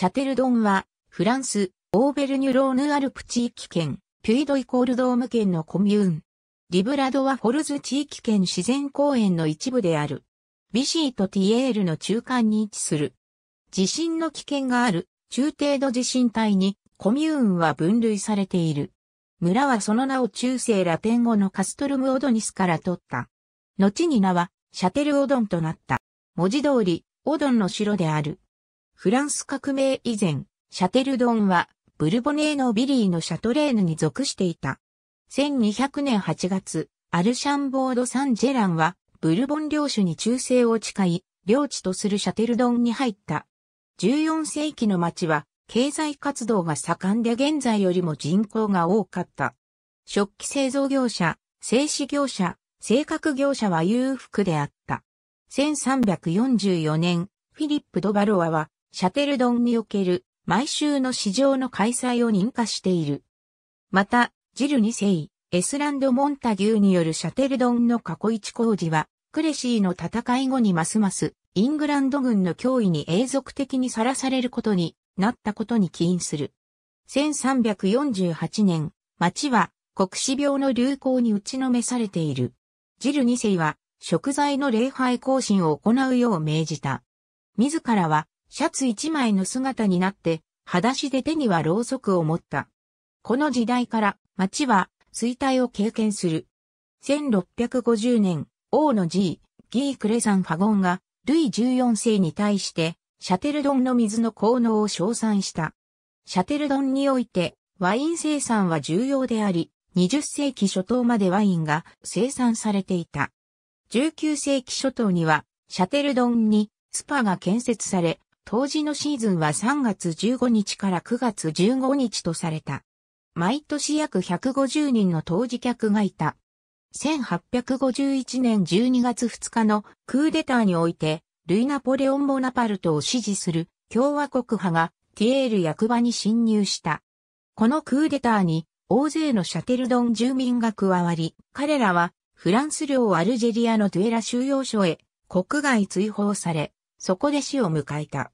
シャテルドンは、フランス、オーベルニュローヌアルプ地域圏、ピュイドイコールドーム圏のコミューン。リブラドはフォルズ地域圏自然公園の一部である。ビシーとティエールの中間に位置する。地震の危険がある中程度地震帯にコミューンは分類されている。村はその名を中世ラテン語のカストルムオドニスから取った。後に名はシャテルオドンとなった。文字通り、オドンの城である。フランス革命以前、シャテルドンは、ブルボネーのビリーのシャトレーヌに属していた。1200年8月、アルシャンボード・サンジェランは、ブルボン領主に忠誠を誓い、領地とするシャテルドンに入った。14世紀の町は、経済活動が盛んで現在よりも人口が多かった。食器製造業者、製紙業者、製革業者は裕福であった。1344年、フィリップ・ドバロアはシャテルドンにおける毎週の市場の開催を認可している。また、ジル2世、エスランド・モンタギューによるシャテルドンの過去一工事は、クレシーの戦い後にますますイングランド軍の脅威に永続的にさらされることになったことに起因する。1348年、町は国死病の流行に打ちのめされている。ジル2世は食材の礼拝行進を行うよう命じた。自らはシャツ一枚の姿になって、裸足で手にはろうそくを持った。この時代から町は衰退を経験する。1650年、王の G、ギー・クレサン・ファゴンが、ルイ14世に対して、シャテルドンの水の効能を称賛した。シャテルドンにおいて、ワイン生産は重要であり、20世紀初頭までワインが生産されていた。19世紀初頭には、シャテルドンにスパが建設され、当時のシーズンは3月15日から9月15日とされた。毎年約150人の当時客がいた。1851年12月2日のクーデターにおいて、ルイ・ナポレオン・ボナパルトを支持する共和国派がティエール役場に侵入した。このクーデターに大勢のシャテルドン住民が加わり、彼らはフランス領アルジェリアのドゥエラ収容所へ国外追放され、そこで死を迎えた。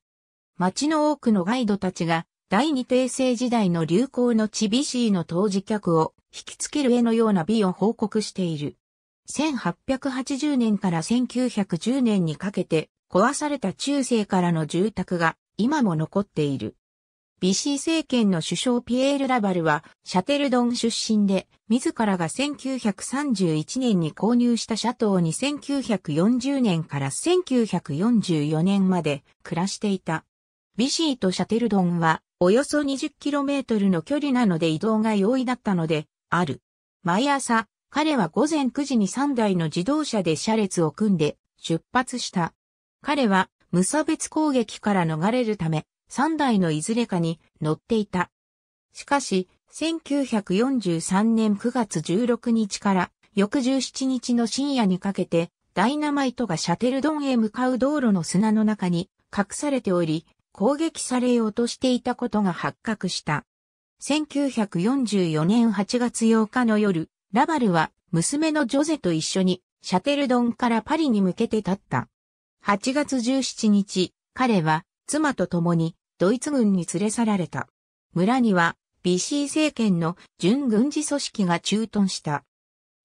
町の多くのガイドたちが、第二帝政時代の流行のチビシーの当時客を引きつける絵のような美を報告している。1880年から1910年にかけて壊された中世からの住宅が今も残っている。ビシー政権の首相ピエール・ラバルはシャテルドン出身で、自らが1931年に購入したシャトーに1940年から1944年まで暮らしていた。ビシーとシャテルドンは、およそ 20km の距離なので移動が容易だったので、ある。毎朝、彼は午前9時に3台の自動車で車列を組んで出発した。彼は無差別攻撃から逃れるため3台のいずれかに乗っていた。しかし、1943年9月16日から翌17日の深夜にかけてダイナマイトがシャテルドンへ向かう道路の砂の中に隠されており、攻撃されようとしていたことが発覚した。1944年8月8日の夜、ラバルは娘のジョゼと一緒にシャテルドンからパリに向けて立った。8月17日、彼は妻と共にドイツ軍に連れ去られた。村にはビシー政権の準軍事組織が駐屯した。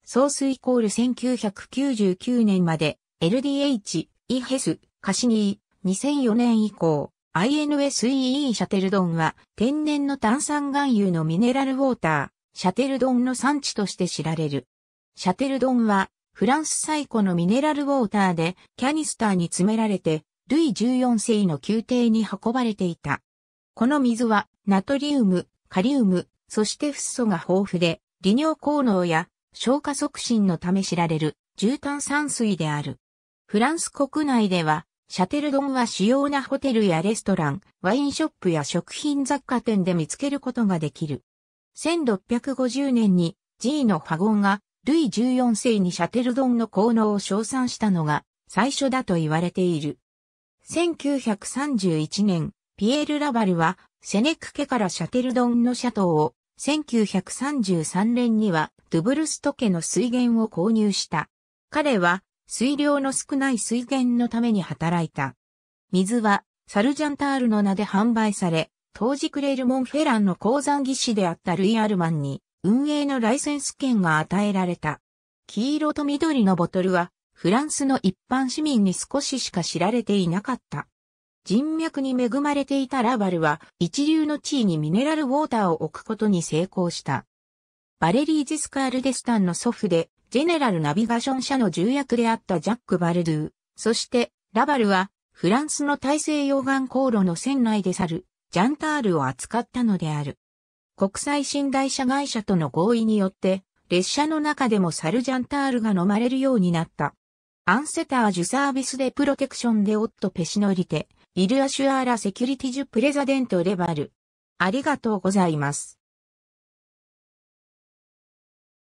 総帥イコール1999年まで LDH、イヘス、カシニー、2004年以降、INSEE シャテルドンは天然の炭酸含有のミネラルウォーター、シャテルドンの産地として知られる。シャテルドンはフランス最古のミネラルウォーターでキャニスターに詰められてルイ14世の宮廷に運ばれていた。この水はナトリウム、カリウム、そしてフッ素が豊富で利尿効能や消化促進のため知られる重炭酸水である。フランス国内ではシャテルドンは主要なホテルやレストラン、ワインショップや食品雑貨店で見つけることができる。1650年に G のファゴンがルイ14世にシャテルドンの効能を称賛したのが最初だと言われている。1931年、ピエール・ラバルはセネク家からシャテルドンのシャトーを1933年にはドゥブルスト家の水源を購入した。彼は水量の少ない水源のために働いた。水は、サルジャンタールの名で販売され、当時クレールモンフェランの鉱山技師であったルイ・アルマンに、運営のライセンス権が与えられた。黄色と緑のボトルは、フランスの一般市民に少ししか知られていなかった。人脈に恵まれていたラバルは、一流の地位にミネラルウォーターを置くことに成功した。バレリー・ジスカール・デスタンの祖父で、ジェネラル・ナビガション社の重役であったジャック・バルドゥ。そして、ラバルは、フランスの大西洋岸航路の船内で去る、ジャンタールを扱ったのである。国際信頼者会社との合意によって、列車の中でもサルジャンタールが飲まれるようになった。アンセタージュサービスでプロテクションでオットペシノリテ、イルアシュアーラセキュリティジュプレザデントレバル。ありがとうございます。